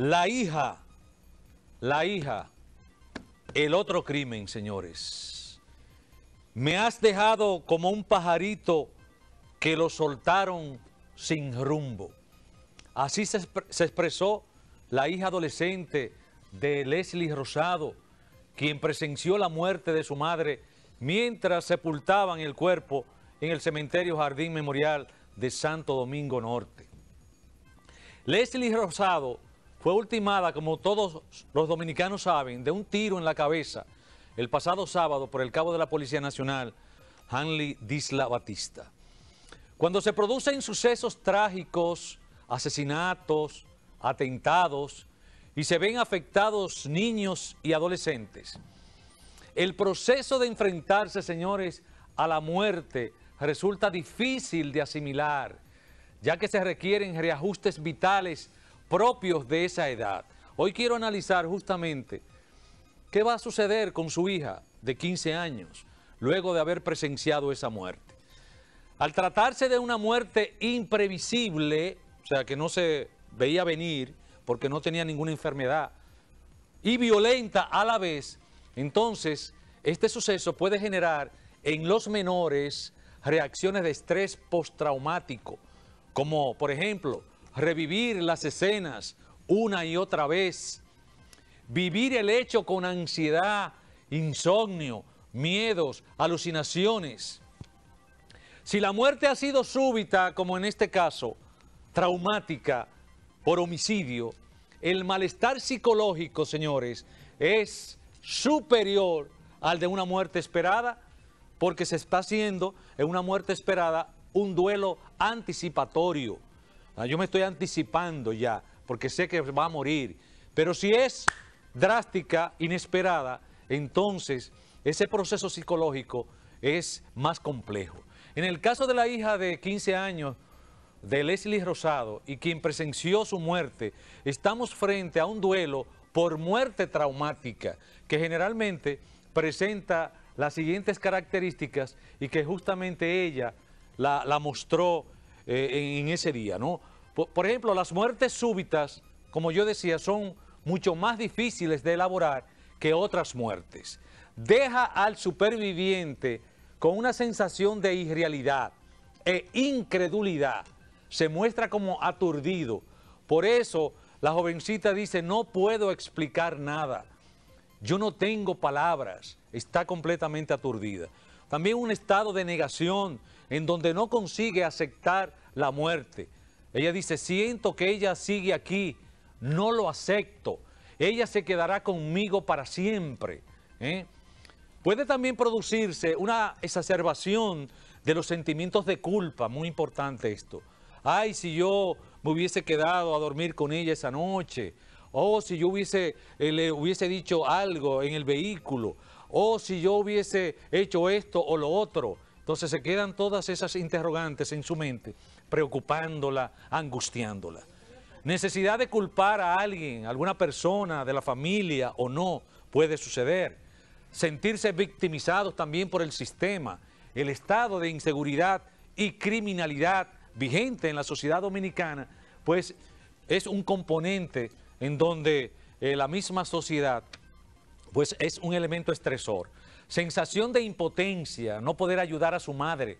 La hija, la hija, el otro crimen, señores. Me has dejado como un pajarito que lo soltaron sin rumbo. Así se, expresó la hija adolescente de Leslie Rosado, quien presenció la muerte de su madre mientras sepultaban el cuerpo en el cementerio Jardín Memorial de Santo Domingo Norte. Leslie Rosado fue ultimada, como todos los dominicanos saben, de un tiro en la cabeza el pasado sábado por el cabo de la Policía Nacional, Hanley Disla Batista. Cuando se producen sucesos trágicos, asesinatos, atentados, y se ven afectados niños y adolescentes, el proceso de enfrentarse, señores, a la muerte resulta difícil de asimilar, ya que se requieren reajustes vitales propios de esa edad. Hoy quiero analizar justamente qué va a suceder con su hija de 15 años luego de haber presenciado esa muerte. Al tratarse de una muerte imprevisible, o sea, que no se veía venir porque no tenía ninguna enfermedad, y violenta a la vez, entonces este suceso puede generar en los menores reacciones de estrés postraumático, como por ejemplo revivir las escenas una y otra vez, vivir el hecho con ansiedad, insomnio, miedos, alucinaciones. Si la muerte ha sido súbita, como en este caso, traumática por homicidio, el malestar psicológico, señores, es superior al de una muerte esperada, porque se está haciendo en una muerte esperada un duelo anticipatorio. Ah, yo me estoy anticipando ya, porque sé que va a morir. Pero si es drástica, inesperada, entonces ese proceso psicológico es más complejo. En el caso de la hija de 15 años de Leslie Rosado y quien presenció su muerte, estamos frente a un duelo por muerte traumática que generalmente presenta las siguientes características y que justamente ella la, mostró eh, en ese día, ¿no? Por, ejemplo, las muertes súbitas, como yo decía, son mucho más difíciles de elaborar que otras muertes. Deja al superviviente con una sensación de irrealidad e incredulidad. Se muestra como aturdido. Por eso la jovencita dice, no puedo explicar nada. Yo no tengo palabras. Está completamente aturdida. También un estado de negación en donde no consigue aceptar la muerte. Ella dice, siento que ella sigue aquí, no lo acepto. Ella se quedará conmigo para siempre. ¿eh? Puede también producirse una exacerbación de los sentimientos de culpa, muy importante esto. Ay, si yo me hubiese quedado a dormir con ella esa noche, o oh, si yo hubiese, eh, le hubiese dicho algo en el vehículo, o oh, si yo hubiese hecho esto o lo otro. Entonces se quedan todas esas interrogantes en su mente, preocupándola, angustiándola. Necesidad de culpar a alguien, alguna persona de la familia o no, puede suceder. Sentirse victimizados también por el sistema, el estado de inseguridad y criminalidad vigente en la sociedad dominicana, pues es un componente en donde eh, la misma sociedad pues es un elemento estresor. Sensación de impotencia, no poder ayudar a su madre.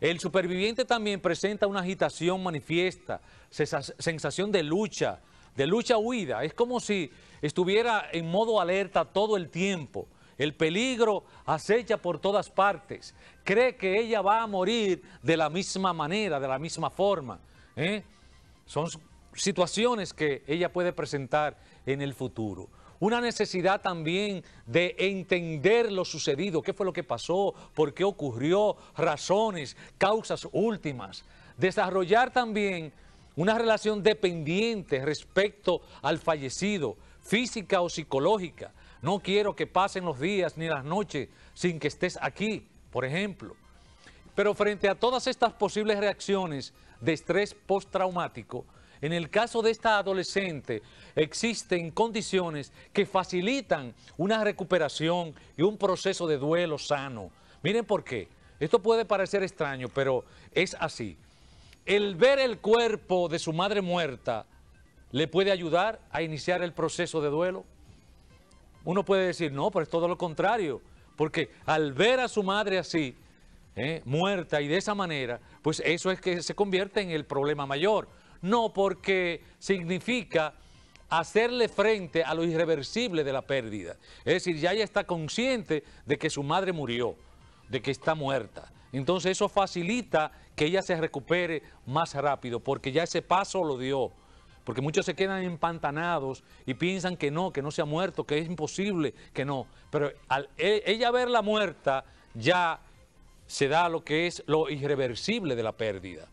El superviviente también presenta una agitación manifiesta, sensación de lucha, de lucha-huida. Es como si estuviera en modo alerta todo el tiempo. El peligro acecha por todas partes. Cree que ella va a morir de la misma manera, de la misma forma. ¿eh? Son situaciones que ella puede presentar en el futuro una necesidad también de entender lo sucedido, qué fue lo que pasó, por qué ocurrió, razones, causas últimas. Desarrollar también una relación dependiente respecto al fallecido, física o psicológica. No quiero que pasen los días ni las noches sin que estés aquí, por ejemplo. Pero frente a todas estas posibles reacciones de estrés postraumático, en el caso de esta adolescente, existen condiciones que facilitan una recuperación y un proceso de duelo sano. Miren por qué. Esto puede parecer extraño, pero es así. El ver el cuerpo de su madre muerta le puede ayudar a iniciar el proceso de duelo. Uno puede decir, no, pero es todo lo contrario, porque al ver a su madre así, ¿eh? muerta y de esa manera, pues eso es que se convierte en el problema mayor. No, porque significa hacerle frente a lo irreversible de la pérdida. Es decir, ya ella está consciente de que su madre murió, de que está muerta. Entonces eso facilita que ella se recupere más rápido, porque ya ese paso lo dio. Porque muchos se quedan empantanados y piensan que no, que no se ha muerto, que es imposible, que no. Pero al e, ella verla muerta, ya se da lo que es lo irreversible de la pérdida.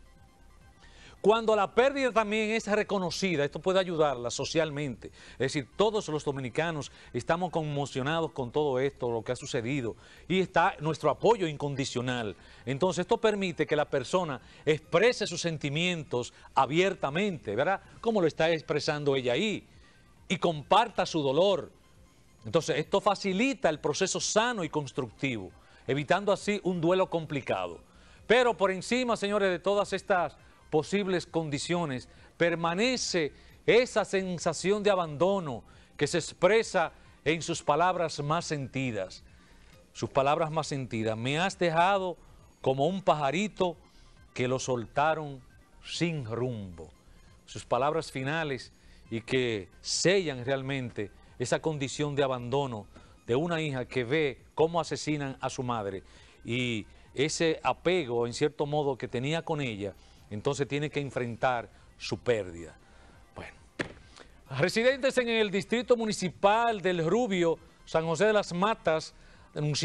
Cuando la pérdida también es reconocida, esto puede ayudarla socialmente. Es decir, todos los dominicanos estamos conmocionados con todo esto, lo que ha sucedido, y está nuestro apoyo incondicional. Entonces, esto permite que la persona exprese sus sentimientos abiertamente, ¿verdad? Como lo está expresando ella ahí, y comparta su dolor. Entonces, esto facilita el proceso sano y constructivo, evitando así un duelo complicado. Pero por encima, señores, de todas estas posibles condiciones, permanece esa sensación de abandono que se expresa en sus palabras más sentidas. Sus palabras más sentidas, me has dejado como un pajarito que lo soltaron sin rumbo. Sus palabras finales y que sellan realmente esa condición de abandono de una hija que ve cómo asesinan a su madre y ese apego, en cierto modo, que tenía con ella, entonces tiene que enfrentar su pérdida. Bueno, residentes en el distrito municipal del Rubio, San José de las Matas, denunciaron